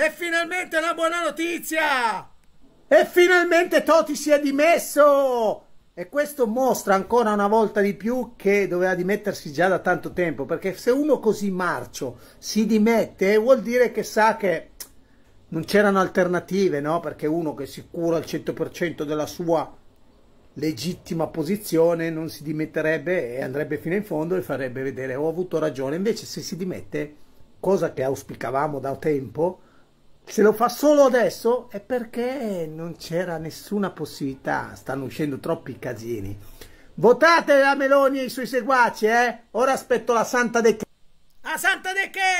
E finalmente la buona notizia! E finalmente Toti si è dimesso! E questo mostra ancora una volta di più che doveva dimettersi già da tanto tempo, perché se uno così marcio si dimette vuol dire che sa che non c'erano alternative, no? Perché uno che si cura al 100% della sua legittima posizione non si dimetterebbe e andrebbe fino in fondo e farebbe vedere oh, ho avuto ragione. Invece se si dimette, cosa che auspicavamo da tempo, se lo fa solo adesso è perché non c'era nessuna possibilità, stanno uscendo troppi casini. Votate la Meloni e i suoi seguaci, eh? Ora aspetto la Santa De... La Santa De che?